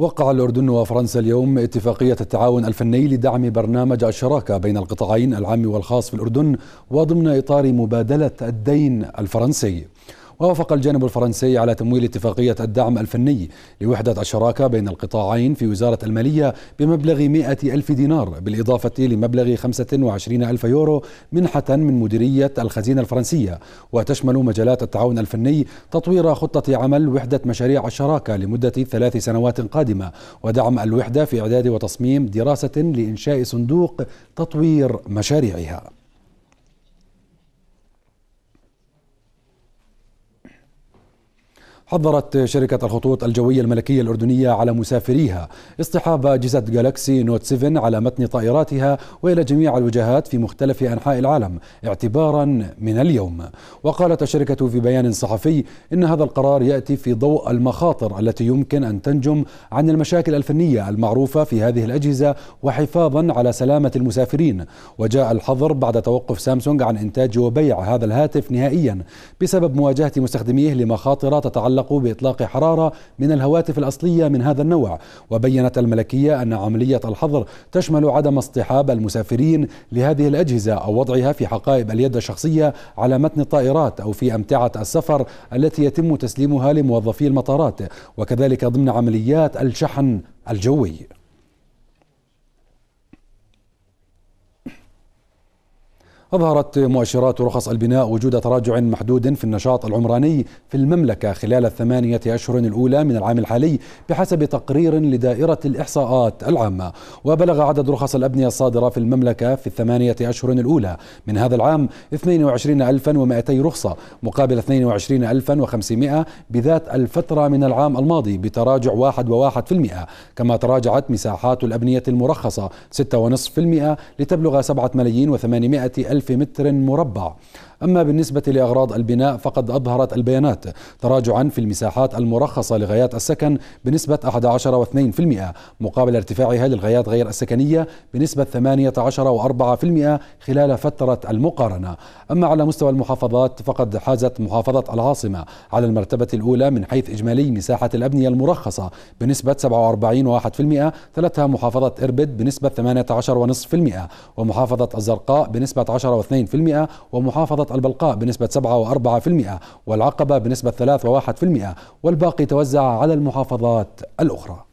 وقع الأردن وفرنسا اليوم اتفاقية التعاون الفني لدعم برنامج الشراكة بين القطاعين العام والخاص في الأردن وضمن إطار مبادلة الدين الفرنسي ووافق الجانب الفرنسي على تمويل اتفاقية الدعم الفني لوحدة الشراكة بين القطاعين في وزارة المالية بمبلغ 100 ألف دينار بالإضافة لمبلغ 25 ألف يورو منحة من مديرية الخزينة الفرنسية وتشمل مجالات التعاون الفني تطوير خطة عمل وحدة مشاريع الشراكة لمدة ثلاث سنوات قادمة ودعم الوحدة في إعداد وتصميم دراسة لإنشاء صندوق تطوير مشاريعها حضرت شركة الخطوط الجوية الملكية الأردنية على مسافريها اصطحاب أجهزة جالاكسي نوت 7 على متن طائراتها وإلى جميع الوجهات في مختلف أنحاء العالم اعتبارا من اليوم وقالت الشركة في بيان صحفي إن هذا القرار يأتي في ضوء المخاطر التي يمكن أن تنجم عن المشاكل الفنية المعروفة في هذه الأجهزة وحفاظا على سلامة المسافرين وجاء الحظر بعد توقف سامسونج عن إنتاج وبيع هذا الهاتف نهائيا بسبب مواجهة مستخدميه لمخاطر تتعلق يتعلق بإطلاق حرارة من الهواتف الأصلية من هذا النوع وبينت الملكية أن عملية الحظر تشمل عدم اصطحاب المسافرين لهذه الأجهزة أو وضعها في حقائب اليد الشخصية على متن الطائرات أو في أمتعة السفر التي يتم تسليمها لموظفي المطارات وكذلك ضمن عمليات الشحن الجوي أظهرت مؤشرات رخص البناء وجود تراجع محدود في النشاط العمراني في المملكة خلال الثمانية أشهر الأولى من العام الحالي بحسب تقرير لدائرة الإحصاءات العامة وبلغ عدد رخص الأبنية الصادرة في المملكة في الثمانية أشهر الأولى من هذا العام 22200 رخصة مقابل 22500 بذات الفترة من العام الماضي بتراجع 1.1% كما تراجعت مساحات الأبنية المرخصة 6.5% لتبلغ 7 ملايين و800 ألف ألف متر مربع أما بالنسبة لأغراض البناء فقد أظهرت البيانات تراجعا في المساحات المرخصة لغايات السكن بنسبة 11.2% مقابل ارتفاعها للغايات غير السكنية بنسبة 18.4% خلال فترة المقارنة أما على مستوى المحافظات فقد حازت محافظة العاصمة على المرتبة الأولى من حيث إجمالي مساحة الأبنية المرخصة بنسبة 47.1% تلتها محافظة إربد بنسبة 18.5% ومحافظة الزرقاء بنسبة 10.2% ومحافظة وسط البلقاء بنسبة 7.4% والعقبة بنسبة 3.1% والباقي توزع على المحافظات الأخرى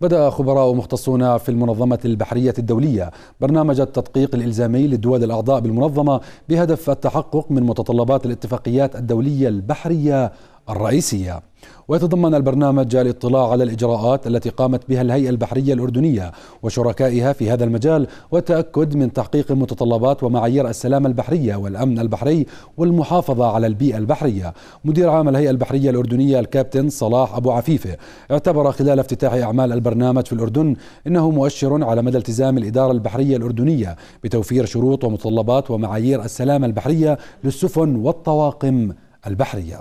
بدأ خبراء ومختصون في المنظمة البحرية الدولية برنامج التدقيق الإلزامي للدول الأعضاء بالمنظمة بهدف التحقق من متطلبات الاتفاقيات الدولية البحرية الرئيسية ويتضمن البرنامج الاطلاع على الاجراءات التي قامت بها الهيئه البحريه الاردنيه وشركائها في هذا المجال والتاكد من تحقيق متطلبات ومعايير السلامه البحريه والامن البحري والمحافظه على البيئه البحريه. مدير عام الهيئه البحريه الاردنيه الكابتن صلاح ابو عفيفه اعتبر خلال افتتاح اعمال البرنامج في الاردن انه مؤشر على مدى التزام الاداره البحريه الاردنيه بتوفير شروط ومتطلبات ومعايير السلامه البحريه للسفن والطواقم البحريه.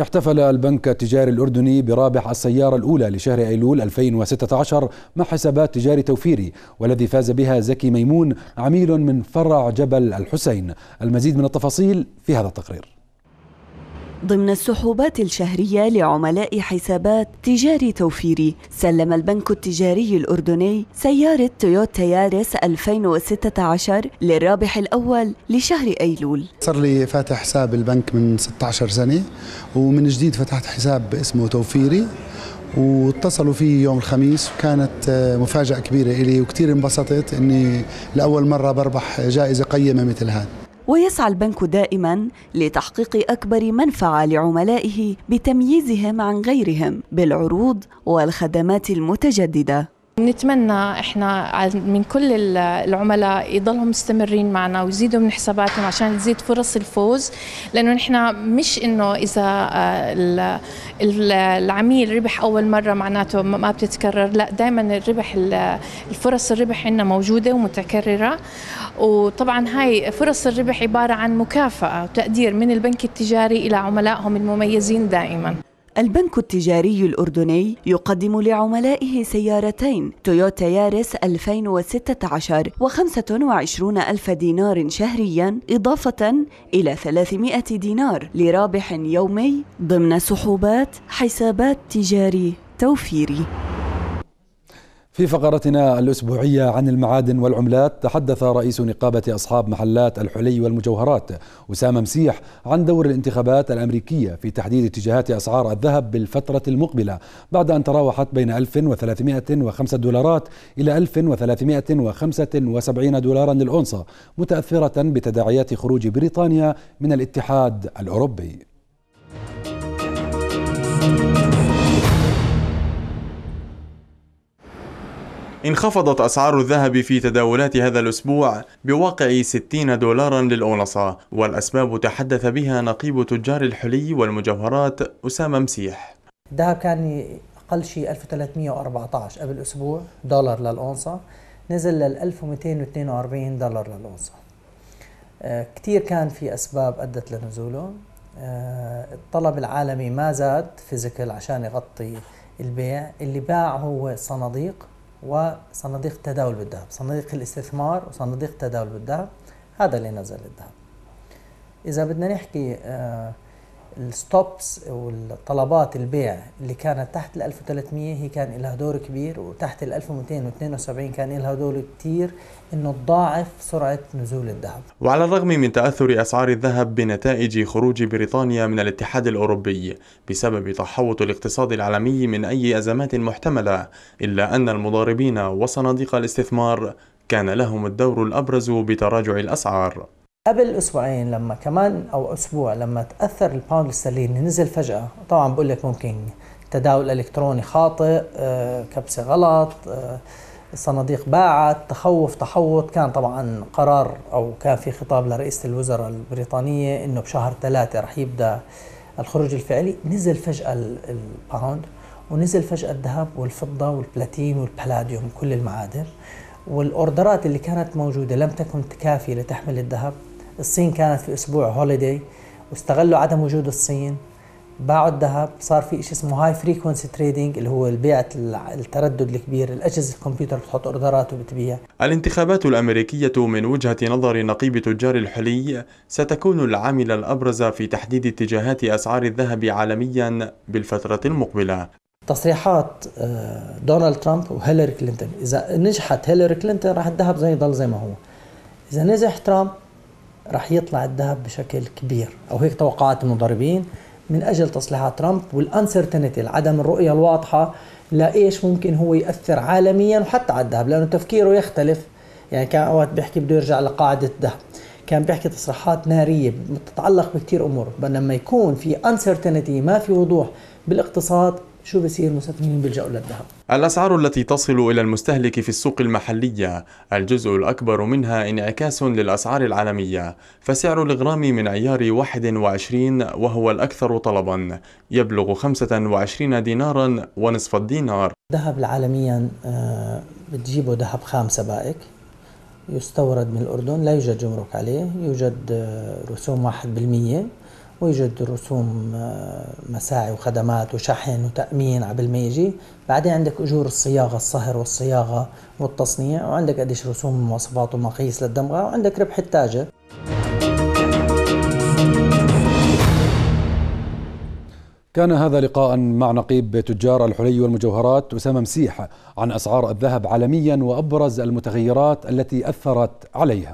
احتفل البنك التجاري الأردني برابح السيارة الأولى لشهر أيلول 2016 مع حسابات تجاري توفيري والذي فاز بها زكي ميمون عميل من فرع جبل الحسين المزيد من التفاصيل في هذا التقرير ضمن السحوبات الشهرية لعملاء حسابات تجاري توفيري سلم البنك التجاري الأردني سيارة تويوتا يارس 2016 للرابح الأول لشهر أيلول صار لي فاتح حساب البنك من 16 سنة ومن جديد فتحت حساب اسمه توفيري واتصلوا فيه يوم الخميس وكانت آه، مفاجأة كبيرة إلي وكثير انبسطت أني لأول مرة بربح جائزة قيمة مثل هذا ويسعى البنك دائما لتحقيق أكبر منفعة لعملائه بتمييزهم عن غيرهم بالعروض والخدمات المتجددة نتمنى احنا من كل العملاء يضلهم مستمرين معنا ويزيدوا من حساباتهم عشان تزيد فرص الفوز لانه نحن مش انه اذا آه، العميل ربح اول مره معناته ما بتتكرر لا دائما الربح الفرص الربح عندنا موجوده ومتكرره وطبعا هاي فرص الربح عباره عن مكافاه وتقدير من البنك التجاري الى عملائهم المميزين دائما البنك التجاري الأردني يقدم لعملائه سيارتين تويوتا يارس 2016 و25 ألف دينار شهريا إضافة إلى 300 دينار لرابح يومي ضمن سحوبات حسابات تجاري توفيري في فقرتنا الأسبوعية عن المعادن والعملات تحدث رئيس نقابة أصحاب محلات الحلي والمجوهرات أسامة مسيح عن دور الانتخابات الأمريكية في تحديد اتجاهات أسعار الذهب بالفترة المقبلة بعد أن تراوحت بين 1305 دولارات إلى 1375 دولارا للأونصة متأثرة بتداعيات خروج بريطانيا من الاتحاد الأوروبي انخفضت أسعار الذهب في تداولات هذا الأسبوع بواقع 60 دولارا للأونصة والأسباب تحدث بها نقيب تجار الحلي والمجوهرات أسامة مسيح الذهب كان أقل شيء 1314 قبل أسبوع دولار للأونصة نزل لل 1242 دولار للأونصة آه، كثير كان في أسباب أدت لنزوله آه، الطلب العالمي ما زاد فيزيكال عشان يغطي البيع اللي باع هو صناديق وصناديق التداول بالذهب صناديق الاستثمار وصناديق التداول بالذهب هذا اللي نزل الذهب إذا بدنا نحكي آه الستوبس والطلبات البيع اللي كانت تحت ال 1300 هي كان لها دور كبير وتحت ال 1272 كان لها دور كثير انه تضاعف سرعه نزول الذهب. وعلى الرغم من تاثر اسعار الذهب بنتائج خروج بريطانيا من الاتحاد الاوروبي بسبب تحوط الاقتصاد العالمي من اي ازمات محتمله، الا ان المضاربين وصناديق الاستثمار كان لهم الدور الابرز بتراجع الاسعار. قبل اسبوعين لما كمان او اسبوع لما تاثر الباوند الاسترليني نزل فجاه طبعا بقول لك ممكن تداول الكتروني خاطئ آه، كبسه غلط آه، صناديق باعت تخوف تحوط كان طبعا قرار او كان في خطاب لرئيسه الوزراء البريطانيه انه بشهر ثلاثه رح يبدا الخروج الفعلي نزل فجاه الباوند ونزل فجاه الذهب والفضه والبلاتين والبلاديوم كل المعادن والاوردرات اللي كانت موجوده لم تكن كافيه لتحمل الذهب الصين كانت في اسبوع هوليداي واستغلوا عدم وجود الصين باعوا الذهب صار في شيء اسمه هاي فريكونسي تريدينج اللي هو البيع التردد الكبير الاجهزه الكمبيوتر بتحط اوردرات وبتبيع الانتخابات الامريكيه من وجهه نظر نقيب تجار الحلي ستكون العامل الابرز في تحديد اتجاهات اسعار الذهب عالميا بالفتره المقبله تصريحات آه، دونالد ترامب وهيلاري كلينتون اذا نجحت هيلاري كلينتون راح الذهب زي يضل زي ما هو اذا نجح ترامب رح يطلع الذهب بشكل كبير او هيك توقعات المضاربين من اجل تصليحات ترامب والانسرتينتي عدم الرؤيه الواضحه لايش ممكن هو ياثر عالميا وحتى على الذهب لانه تفكيره يختلف يعني كان اوقات بيحكي بده يرجع لقاعده الذهب كان بيحكي تصريحات ناريه بتتعلق بكثير امور لما يكون في انسرتينتي ما في وضوح بالاقتصاد شو بصير مستثمرين بيلجأوا للذهب؟ الأسعار التي تصل إلى المستهلك في السوق المحلية الجزء الأكبر منها انعكاس للأسعار العالمية فسعر الغرام من عيار 21 وهو الأكثر طلبا يبلغ 25 دينارا ونصف الدينار الذهب عالميا آه، بتجيبه ذهب خام سبائك يستورد من الأردن لا يوجد جمرك عليه يوجد آه، رسوم 1% ويوجد رسوم آه، مساعي وخدمات وشحن وتأمين على ما يجي بعدين عندك أجور الصياغة الصهر والصياغة والتصنيع وعندك قديش رسوم مواصفات ومقاييس للدمغة وعندك ربح التاجر كان هذا لقاء مع نقيب تجار الحلي والمجوهرات أسامة مسيح عن أسعار الذهب عالميا وأبرز المتغيرات التي أثرت عليها